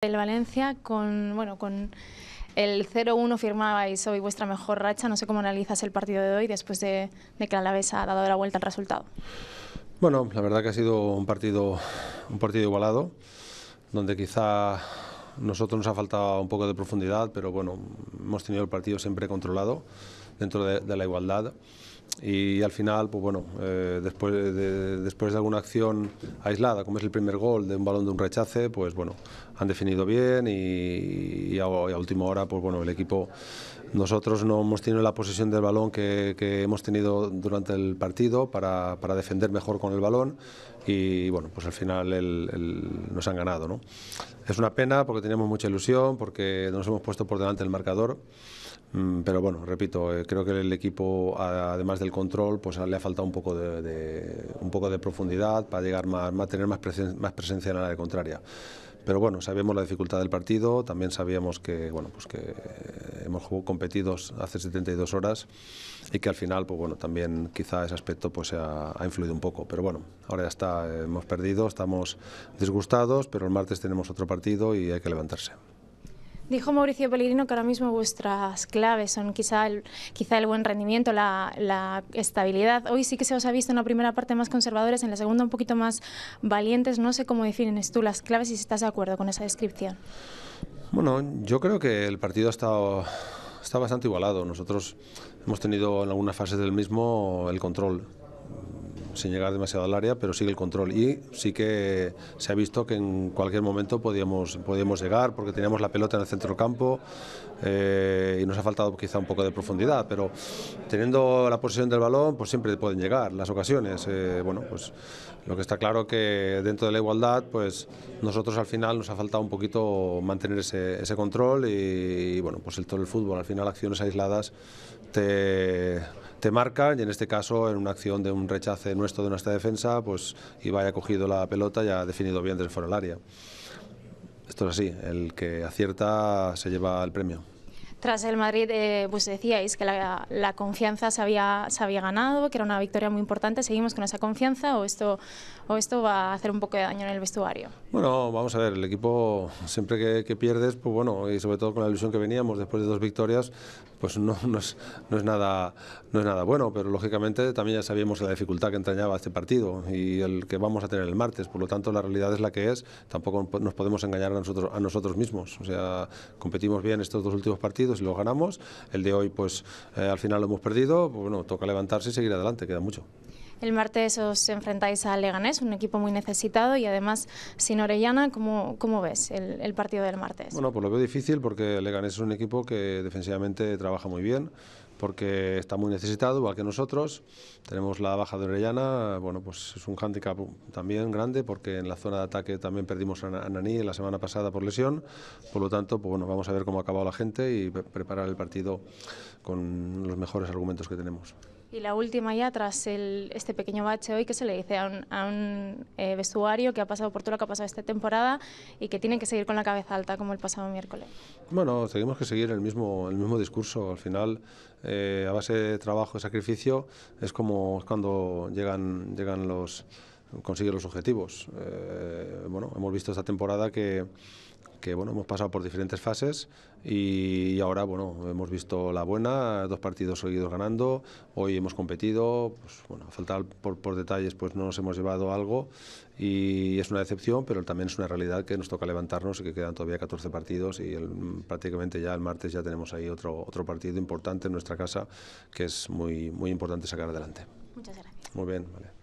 El Valencia con, bueno, con el 0-1 firmabais hoy vuestra mejor racha. No sé cómo analizas el partido de hoy después de, que la Alavés ha dado la vuelta al resultado. Bueno, la verdad que ha sido un partido, un partido igualado, donde quizá nosotros nos ha faltado un poco de profundidad, pero bueno, hemos tenido el partido siempre controlado dentro de, la igualdad. Y al final, pues bueno, eh, después, después de alguna acción aislada, como es el primer gol de un balón de un rechace, pues bueno, han definido bien y, a, última hora, pues bueno, el equipo, nosotros no hemos tenido la posición del balón que, hemos tenido durante el partido para, defender mejor con el balón y bueno, pues al final nos han ganado, ¿no? Es una pena porque teníamos mucha ilusión, porque nos hemos puesto por delante el marcador. Mm, pero bueno, repito, eh, creo que el equipo, además del control, pues le ha faltado un poco de, un poco de profundidad para llegar más, tener más, más presencia en la área contraria. Pero bueno, sabíamos la dificultad del partido, también sabíamos que, bueno, pues que eh, hemos jugado, competidos hace 72 horas y que al final, pues bueno, también quizá ese aspecto pues ha, ha influido un poco. Pero bueno, ahora ya está, eh, hemos perdido, estamos disgustados, pero el martes tenemos otro partido y hay que levantarse. Dijo Mauricio Pellegrino que ahora mismo vuestras claves son quizá el, quizá el buen rendimiento, la, estabilidad. Hoy sí que se os ha visto en la primera parte más conservadores, en la segunda un poquito más valientes. No sé cómo definen tú las claves y si estás de acuerdo con esa descripción. Bueno, yo creo que el partido ha estado, está bastante igualado. Nosotros hemos tenido en algunas fases del mismo el control sin llegar demasiado al área, pero sigue el control. Y sí que se ha visto que en cualquier momento podíamos, llegar, porque teníamos la pelota en el centro del campo eh, y nos ha faltado quizá un poco de profundidad, pero teniendo la posición del balón, pues siempre pueden llegar las ocasiones. Eh, bueno, pues lo que está claro que dentro de la igualdad, pues nosotros al final nos ha faltado un poquito mantener ese, control y, y, bueno, pues el todo el fútbol, al final acciones aisladas te te marca y en este caso en una acción de un rechace nuestro de nuestra defensa, pues y ha cogido la pelota y ha definido bien desde fuera del área. Esto es así, el que acierta se lleva el premio. Tras el Madrid, eh, pues decíais que la, confianza se había, se había, ganado, que era una victoria muy importante. ¿Seguimos con esa confianza o esto, o esto va a hacer un poco de daño en el vestuario? Bueno, vamos a ver, el equipo siempre que, pierdes, pues bueno, y sobre todo con la ilusión que veníamos después de dos victorias, pues no, es, no, es, nada, no es nada bueno, pero lógicamente también ya sabíamos la dificultad que entrañaba este partido y el que vamos a tener el martes. Por lo tanto, la realidad es la que es, tampoco nos podemos engañar a nosotros, a nosotros mismos. O sea, competimos bien estos dos últimos partidos si y ganamos. El de hoy, pues eh, al final lo hemos perdido. Pues bueno, toca levantarse y seguir adelante, queda mucho. El martes os enfrentáis a Leganés, un equipo muy necesitado y además sin Orellana, ¿cómo, cómo ves el, el, partido del martes? Bueno, pues lo veo difícil porque Leganés es un equipo que defensivamente trabaja muy bien, porque está muy necesitado, igual que nosotros. Tenemos la baja de Orellana, bueno, pues es un hándicap también grande, porque en la zona de ataque también perdimos a Nani la semana pasada por lesión. Por lo tanto, pues vamos a ver cómo ha acabado la gente y preparar el partido con los mejores argumentos que tenemos. Y la última ya, tras este pequeño bache hoy, que se le dice a un, eh, vestuario que ha pasado por todo lo que ha pasado esta temporada y que tiene que seguir con la cabeza alta como el pasado miércoles? Bueno, tenemos que seguir el mismo, el mismo discurso. Al final, eh, a base de trabajo y sacrificio, es como cuando llegan, llegan los consigue los objetivos. Eh, bueno, hemos visto esta temporada que que bueno, hemos pasado por diferentes fases y ahora bueno, hemos visto la buena, dos partidos seguidos ganando, hoy hemos competido, pues, bueno, a faltar por, detalles pues no nos hemos llevado algo y es una decepción, pero también es una realidad que nos toca levantarnos y que quedan todavía 14 partidos y prácticamente ya el martes ya tenemos ahí otro, otro partido importante en nuestra casa que es muy, muy importante sacar adelante. Muchas gracias. Muy bien, vale.